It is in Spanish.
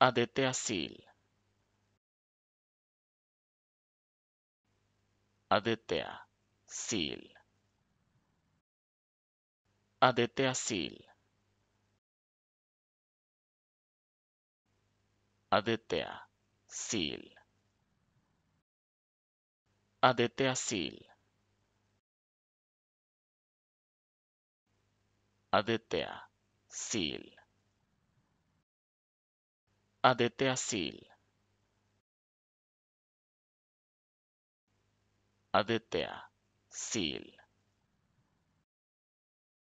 adetea Asil. adetea Asil. Adetea Asil. adetea Asil. adetea Asil. Adetea Sil Adetea sil